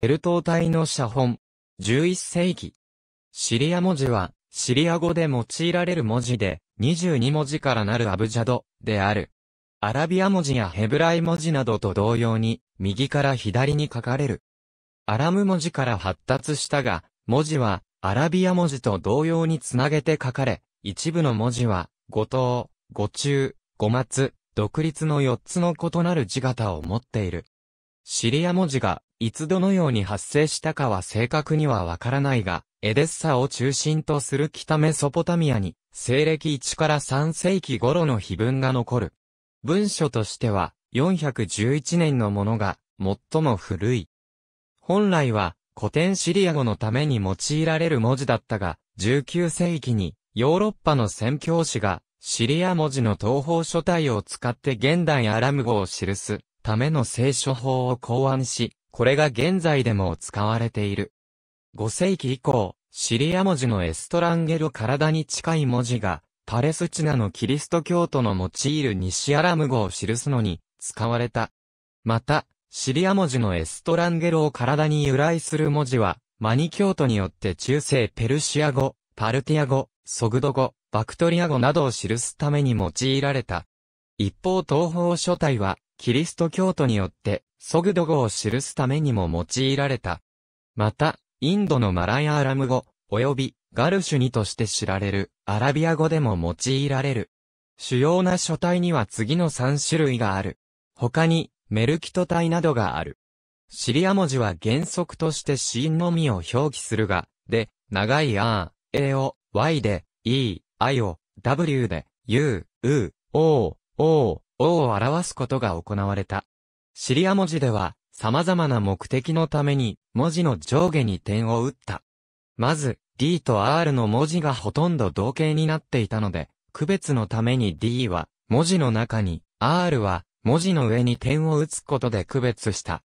エルトー体の写本。11世紀。シリア文字は、シリア語で用いられる文字で、22文字からなるアブジャド、である。アラビア文字やヘブライ文字などと同様に、右から左に書かれる。アラム文字から発達したが、文字は、アラビア文字と同様につなげて書かれ、一部の文字は、五島、五中、五末、独立の四つの異なる字型を持っている。シリア文字が、いつどのように発生したかは正確にはわからないが、エデッサを中心とする北メソポタミアに、西暦1から3世紀頃の碑文が残る。文書としては、411年のものが、最も古い。本来は、古典シリア語のために用いられる文字だったが、19世紀に、ヨーロッパの宣教師が、シリア文字の東方書体を使って現代アラム語を記す。ための聖書法を考案し、これが現在でも使われている。5世紀以降、シリア文字のエストランゲル体に近い文字が、パレスチナのキリスト教徒の用いる西アラム語を記すのに使われた。また、シリア文字のエストランゲルを体に由来する文字は、マニ教徒によって中世ペルシア語、パルティア語、ソグド語、バクトリア語などを記すために用いられた。一方東方書体は、キリスト教徒によって、ソグド語を記すためにも用いられた。また、インドのマラヤアラム語、及びガルシュニとして知られるアラビア語でも用いられる。主要な書体には次の3種類がある。他に、メルキト体などがある。シリア文字は原則としてシーンのみを表記するが、で、長いあー、を、y で、e、i を、w で、u、う、o、o、王を表すことが行われた。シリア文字では、様々な目的のために、文字の上下に点を打った。まず、D と R の文字がほとんど同型になっていたので、区別のために D は文字の中に、R は文字の上に点を打つことで区別した。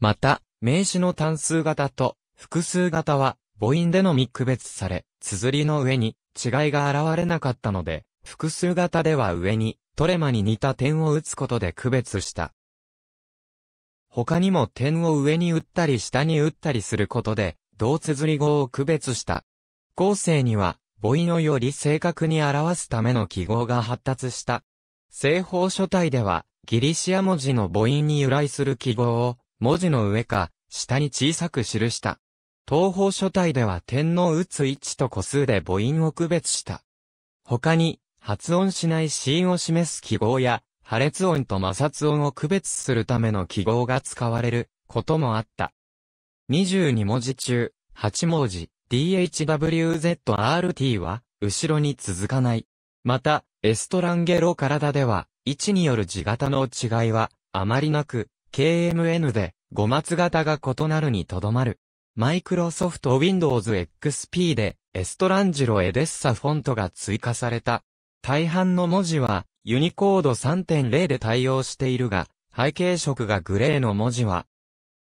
また、名詞の単数型と複数型は母音でのみ区別され、綴りの上に違いが現れなかったので、複数型では上にトレマに似た点を打つことで区別した。他にも点を上に打ったり下に打ったりすることで、同綴り語を区別した。後世には、母音をより正確に表すための記号が発達した。正方書体では、ギリシア文字の母音に由来する記号を、文字の上か、下に小さく記した。東方書体では点の打つ位置と個数で母音を区別した。他に、発音しない子音を示す記号や、破裂音と摩擦音を区別するための記号が使われることもあった。22文字中、8文字、DHWZRT は、後ろに続かない。また、エストランゲロ体では、位置による字型の違いは、あまりなく、KMN で、語末型が異なるにとどまる。マイクロソフト Windows XP で、エストランジロエデッサフォントが追加された。大半の文字は、ユニコード3.0で対応しているが、背景色がグレーの文字は、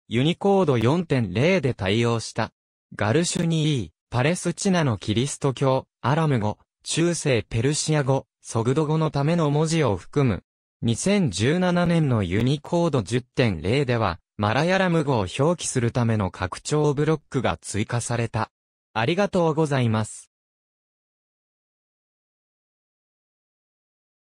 ユニコード4.0で対応した。ガルシュニー、パレスチナのキリスト教、アラム語、中世ペルシア語、ソグド語のための文字を含む。2017年のユニコード10.0では、マラヤラム語を表記するための拡張ブロックが追加された。ありがとうございます。